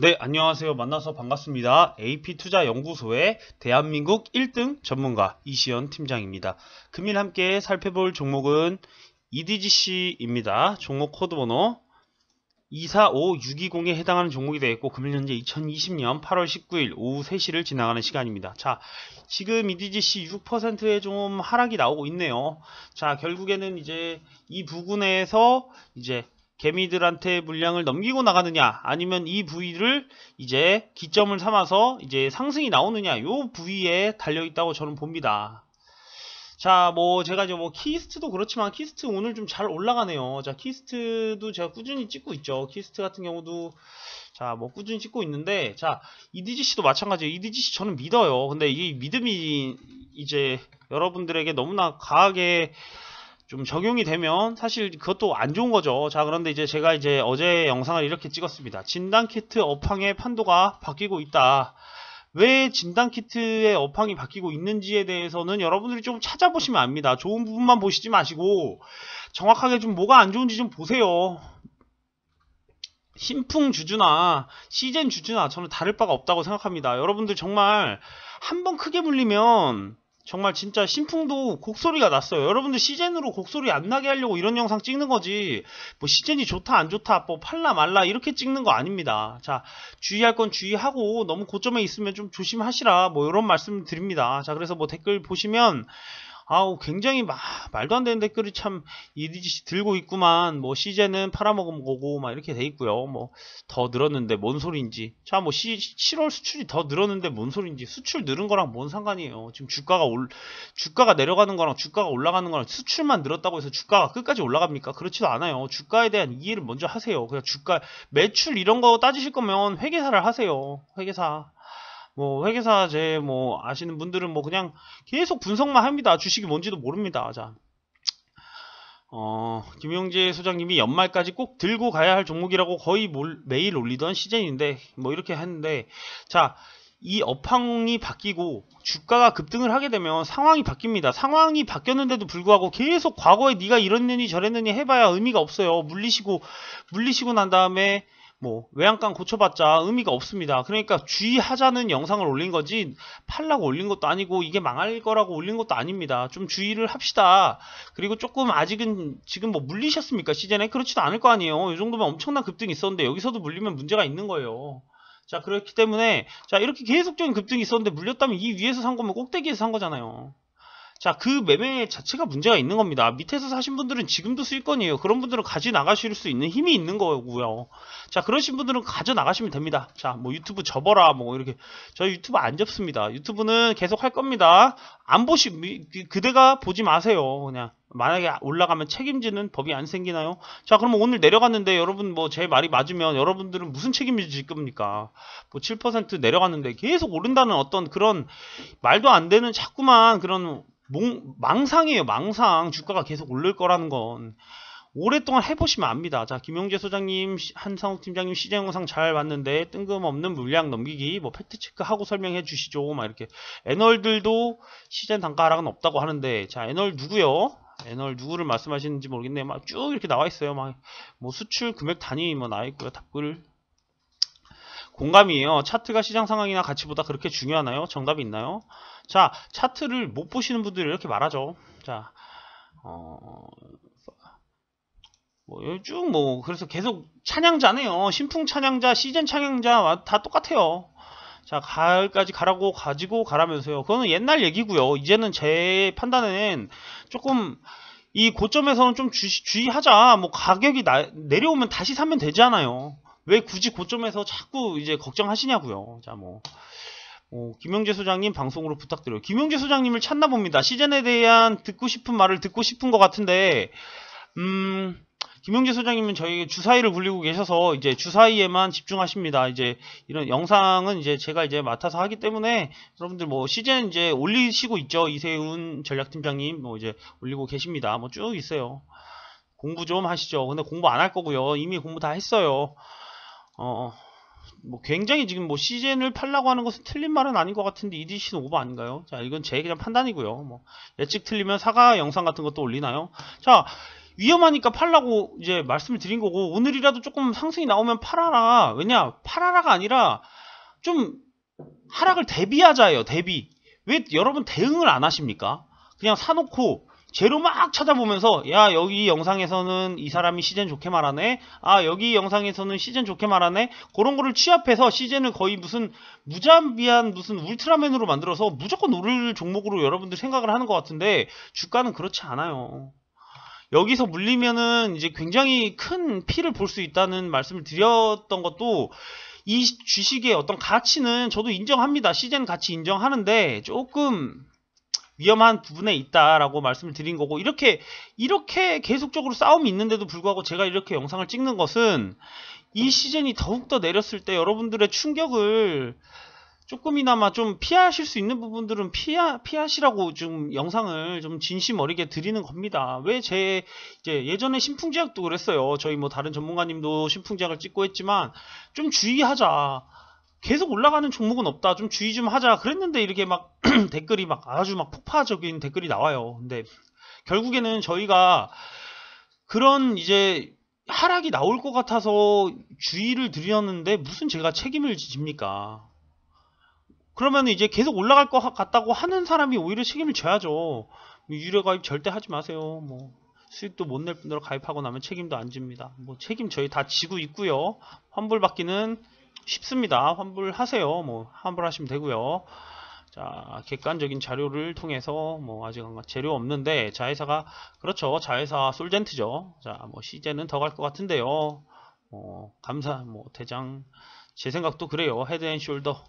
네, 안녕하세요. 만나서 반갑습니다. AP투자연구소의 대한민국 1등 전문가 이시연 팀장입니다. 금일 함께 살펴볼 종목은 EDGC입니다. 종목 코드 번호 245620에 해당하는 종목이 되겠고 금일 현재 2020년 8월 19일 오후 3시를 지나가는 시간입니다. 자, 지금 EDGC 6%에 좀 하락이 나오고 있네요. 자, 결국에는 이제 이 부근에서 이제 개미들한테 물량을 넘기고 나가느냐 아니면 이 부위를 이제 기점을 삼아서 이제 상승이 나오느냐 요 부위에 달려있다고 저는 봅니다 자뭐 제가 이제 뭐 키스트도 그렇지만 키스트 오늘 좀 잘 올라가네요 자 키스트도 제가 꾸준히 찍고 있죠 키스트 같은 경우도 자, 뭐 꾸준히 찍고 있는데 자, EDGC도 마찬가지예요. EDGC 저는 믿어요. 근데 이 믿음이 이제 여러분들에게 너무나 과하게 좀 적용이 되면 사실 그것도 안 좋은 거죠. 자, 그런데 이제 제가 이제 어제 영상을 이렇게 찍었습니다. 진단키트 업황의 판도가 바뀌고 있다. 왜 진단키트의 업황이 바뀌고 있는지에 대해서는 여러분들이 좀 찾아보시면 압니다. 좋은 부분만 보시지 마시고 정확하게 좀 뭐가 안 좋은지 좀 보세요. 신풍 주주나 시젠 주주나 저는 다를 바가 없다고 생각합니다. 여러분들 정말 한번 크게 물리면 정말 진짜 신풍도 곡소리가 났어요. 여러분들 시젠으로 곡소리 안 나게 하려고 이런 영상 찍는 거지. 뭐 시젠이 좋다 안 좋다 뭐 팔라 말라 이렇게 찍는 거 아닙니다. 자 주의할 건 주의하고 너무 고점에 있으면 좀 조심하시라 뭐 이런 말씀 드립니다. 자 그래서 뭐 댓글 보시면 아우 굉장히 막 말도 안 되는 댓글이 참이리지리 들고 있구만 뭐 시제는 팔아먹은 거고 막 이렇게 돼 있고요 뭐 더 늘었는데 뭔 소린지 자뭐 7월 수출이 더 늘었는데 뭔 소린지 수출 늘은 거랑 뭔 상관이에요 지금 주가가 올 주가가 내려가는 거랑 주가가 올라가는 거랑 수출만 늘었다고 해서 주가가 끝까지 올라갑니까 그렇지도 않아요 주가에 대한 이해를 먼저 하세요 그냥 주가 매출 이런 거 따지실 거면 회계사를 하세요 회계사 뭐 회계사 제 뭐 아시는 분들은 뭐 그냥 계속 분석만 합니다. 주식이 뭔지도 모릅니다. 자. 어, 김용재 소장님이 연말까지 꼭 들고 가야 할 종목이라고 거의 몰, 매일 올리던 시즌인데 뭐 이렇게 했는데 자, 이 업황이 바뀌고 주가가 급등을 하게 되면 상황이 바뀝니다. 상황이 바뀌었는데도 불구하고 계속 과거에 네가 이랬느니 저랬느니 해봐야 의미가 없어요. 물리시고 물리시고 난 다음에 뭐 외양간 고쳐봤자 의미가 없습니다. 그러니까 주의하자는 영상을 올린 거지 팔라고 올린 것도 아니고 이게 망할 거라고 올린 것도 아닙니다. 좀 주의를 합시다. 그리고 조금 아직은 지금 뭐 물리셨습니까 시즌에 그렇지도 않을 거 아니에요. 이 정도면 엄청난 급등이 있었는데 여기서도 물리면 문제가 있는 거예요. 자 그렇기 때문에 자 이렇게 계속적인 급등이 있었는데 물렸다면 이 위에서 산 거면 꼭대기에서 산 거잖아요. 자, 그 매매 자체가 문제가 있는 겁니다. 밑에서 사신 분들은 지금도 쓸 건이에요. 그런 분들은 가지 나가실 수 있는 힘이 있는 거고요. 자, 그러신 분들은 가져 나가시면 됩니다. 자, 뭐 유튜브 접어라, 뭐 이렇게. 저 유튜브 안 접습니다. 유튜브는 계속 할 겁니다. 안 보시, 그, 그대가 보지 마세요. 그냥. 만약에 올라가면 책임지는 법이 안 생기나요? 자, 그러면 오늘 내려갔는데 여러분 뭐 제 말이 맞으면 여러분들은 무슨 책임을 질 겁니까? 뭐 7% 내려갔는데 계속 오른다는 어떤 그런 말도 안 되는 자꾸만 그런 몽, 망상이에요. 망상. 주가가 계속 오를 거라는 건. 오랫동안 해보시면 압니다. 자, 김용재 소장님, 한상욱 팀장님 시장 영상 잘 봤는데 뜬금없는 물량 넘기기, 뭐 팩트체크 하고 설명해 주시죠. 막 이렇게. 애널들도 시장 단가 하락은 없다고 하는데, 자, 애널 누구요? 애널 누구를 말씀하시는지 모르겠네. 막 쭉 이렇게 나와 있어요. 막, 뭐 수출 금액 단위 뭐 나와 있고요. 답글. 공감이에요. 차트가 시장 상황이나 가치보다 그렇게 중요하나요? 정답이 있나요? 자, 차트를 못 보시는 분들이 이렇게 말하죠. 자, 어, 뭐, 쭉 뭐, 그래서 계속 찬양자네요. 신풍 찬양자, 시즌 찬양자, 다 똑같아요. 자, 가을까지 가라고 가지고 가라면서요. 그거는 옛날 얘기고요. 이제는 제 판단에는 조금 이 고점에서는 좀 주, 주의하자. 뭐 가격이 나, 내려오면 다시 사면 되잖아요. 왜 굳이 고점에서 자꾸 이제 걱정하시냐고요. 자, 뭐. 오, 어, 김영재 소장님 방송으로 부탁드려요. 김영재 소장님을 찾나 봅니다. 시즌에 대한 듣고 싶은 말을 듣고 싶은 것 같은데, 음, 김영재 소장님은 저희 에게 주사위를 굴리고 계셔서 이제 주사위에만 집중하십니다. 이제 이런 영상은 이제 제가 이제 맡아서 하기 때문에 여러분들 뭐 시즌 이제 올리시고 있죠. 이세훈 전략팀장님 뭐 이제 올리고 계십니다. 뭐 쭉 있어요. 공부 좀 하시죠. 근데 공부 안 할 거고요. 이미 공부 다 했어요. 어, 뭐 굉장히 지금 뭐 시즌을 팔라고 하는 것은 틀린 말은 아닌 것 같은데 EDC는 오버 아닌가요? 자 이건 제 그냥 판단이고요. 뭐 예측 틀리면 사과 영상 같은 것도 올리나요? 자 위험하니까 팔라고 이제 말씀을 드린 거고 오늘이라도 조금 상승이 나오면 팔아라. 왜냐 팔아라가 아니라 좀 하락을 대비하자예요. 대비. 왜 여러분 대응을 안 하십니까? 그냥 사놓고 재료 막 찾아보면서 야 여기 영상에서는 이 사람이 시즌 좋게 말하네 아 여기 영상에서는 시즌 좋게 말하네 그런 거를 취합해서 시즌을 거의 무슨 무자비한 무슨 울트라맨으로 만들어서 무조건 오를 종목으로 여러분들 생각을 하는 것 같은데 주가는 그렇지 않아요 여기서 물리면은 이제 굉장히 큰 피를 볼 수 있다는 말씀을 드렸던 것도 이 주식의 어떤 가치는 저도 인정합니다 시즌 가치 인정하는데 조금 위험한 부분에 있다라고 말씀을 드린 거고 이렇게 이렇게 계속적으로 싸움이 있는데도 불구하고 제가 이렇게 영상을 찍는 것은 이 시즌이 더욱더 내렸을 때 여러분들의 충격을 조금이나마 좀 피하실 수 있는 부분들은 피하, 피하시라고 좀 영상을 좀 진심 어리게 드리는 겁니다. 왜제 이제 예전에 신풍제약도 그랬어요. 저희 뭐 다른 전문가님도 신풍제약을 찍고 했지만 좀 주의하자. 계속 올라가는 종목은 없다. 좀 주의 좀 하자. 그랬는데 이렇게 막 댓글이 막 아주 막 폭파적인 댓글이 나와요. 근데 결국에는 저희가 그런 이제 하락이 나올 것 같아서 주의를 드렸는데 무슨 제가 책임을 지십니까 그러면 이제 계속 올라갈 것 같다고 하는 사람이 오히려 책임을 져야죠. 뭐 유료 가입 절대 하지 마세요. 뭐 수익도 못낼 뿐더러 가입하고 나면 책임도 안 집니다. 뭐 책임 저희 다 지고 있고요. 환불 받기는 쉽습니다. 환불하세요. 뭐 환불하시면 되고요. 자, 객관적인 자료를 통해서 뭐 아직 재료 없는데 자회사가 그렇죠. 자회사 솔젠트죠. 자, 뭐 시제는 더 갈 것 같은데요. 뭐 감사 뭐 대장 제 생각도 그래요. 헤드앤숄더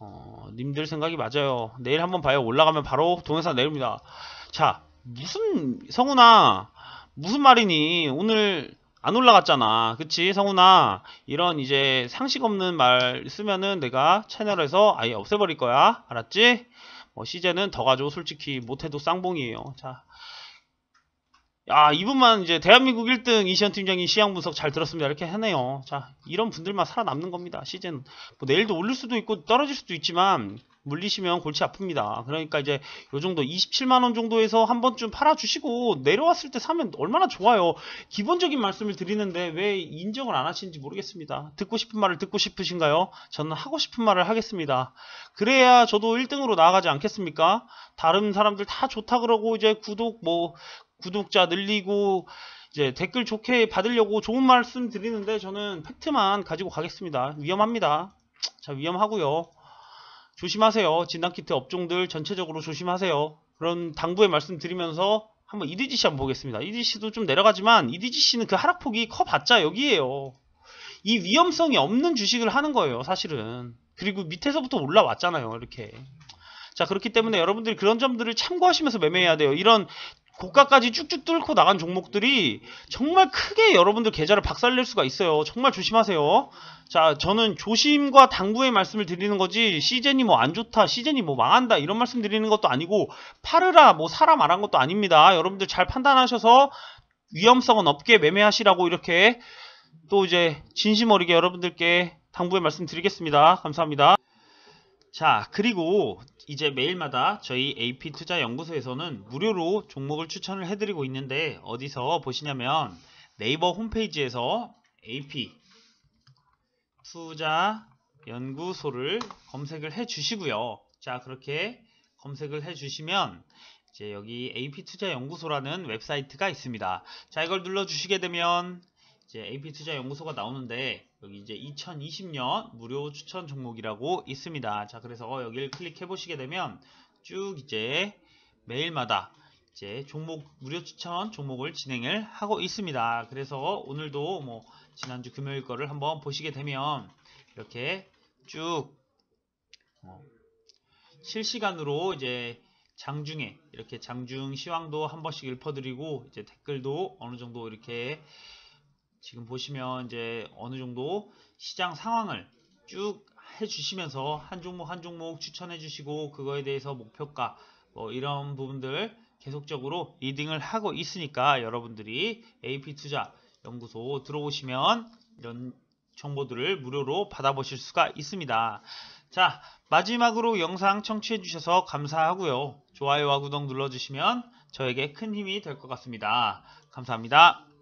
어, 님들 생각이 맞아요. 내일 한번 봐요. 올라가면 바로 동영상 내립니다. 자, 무슨 성훈아 무슨 말이니? 오늘 안 올라갔잖아. 그치, 성훈아? 이런 이제 상식 없는 말 쓰면은 내가 채널에서 아예 없애버릴 거야. 알았지? 뭐, 시제는 더 가져. 솔직히 못해도 쌍봉이에요. 자. 야, 이분만 이제 대한민국 1등 이시현 팀장이 시향 분석 잘 들었습니다. 이렇게 하네요 자, 이런 분들만 살아남는 겁니다. 시즌. 뭐, 내일도 올릴 수도 있고 떨어질 수도 있지만, 물리시면 골치 아픕니다. 그러니까 이제 요 정도 27만원 정도에서 한 번쯤 팔아주시고 내려왔을 때 사면 얼마나 좋아요. 기본적인 말씀을 드리는데 왜 인정을 안 하시는지 모르겠습니다. 듣고 싶은 말을 듣고 싶으신가요? 저는 하고 싶은 말을 하겠습니다. 그래야 저도 1등으로 나아가지 않겠습니까? 다른 사람들 다 좋다 그러고 이제 구독 뭐 구독자 늘리고 이제 댓글 좋게 받으려고 좋은 말씀 드리는데 저는 팩트만 가지고 가겠습니다. 위험합니다. 자 위험하고요. 조심하세요. 진단키트 업종들 전체적으로 조심하세요. 그런 당부의 말씀 드리면서 한번 EDGC 한번 보겠습니다. EDGC도 좀 내려가지만 EDGC는 그 하락폭이 커봤자 여기에요. 이 위험성이 없는 주식을 하는 거예요. 사실은. 그리고 밑에서부터 올라왔잖아요. 이렇게. 자 그렇기 때문에 여러분들이 그런 점들을 참고하시면서 매매해야 돼요. 이런 고가까지 쭉쭉 뚫고 나간 종목들이 정말 크게 여러분들 계좌를 박살낼 수가 있어요. 정말 조심하세요. 자, 저는 조심과 당부의 말씀을 드리는 거지 시즌이 뭐 안 좋다, 시즌이 뭐 망한다 이런 말씀 드리는 것도 아니고 팔으라 뭐 사라 말한 것도 아닙니다. 여러분들 잘 판단하셔서 위험성은 없게 매매하시라고 이렇게 또 이제 진심 어리게 여러분들께 당부의 말씀 드리겠습니다. 감사합니다. 자, 그리고 이제 매일마다 저희 AP투자연구소에서는 무료로 종목을 추천을 해드리고 있는데 어디서 보시냐면 네이버 홈페이지에서 AP 투자연구소를 검색을 해 주시고요. 자 그렇게 검색을 해 주시면 이제 여기 AP투자연구소라는 웹사이트가 있습니다. 자 이걸 눌러 주시게 되면 이제 AP투자연구소가 나오는데 여기 이제 2020년 무료 추천 종목이라고 있습니다. 자 그래서 여기를 클릭해 보시게 되면 쭉 이제 매일마다 이제 종목 무료 추천 종목을 진행을 하고 있습니다. 그래서 오늘도 뭐 지난주 금요일 거를 한번 보시게 되면 이렇게 쭉어 실시간으로 이제 장중에 이렇게 장중 시황도 한 번씩 읊어드리고 이제 댓글도 어느 정도 이렇게 지금 보시면 이제 어느 정도 시장 상황을 쭉 해주시면서 한 종목 한 종목 추천해 주시고 그거에 대해서 목표가 뭐 이런 부분들 계속적으로 리딩을 하고 있으니까 여러분들이 AP투자연구소 들어오시면 이런 정보들을 무료로 받아보실 수가 있습니다. 자 마지막으로 영상 청취해 주셔서 감사하고요. 좋아요와 구독 눌러주시면 저에게 큰 힘이 될 것 같습니다. 감사합니다.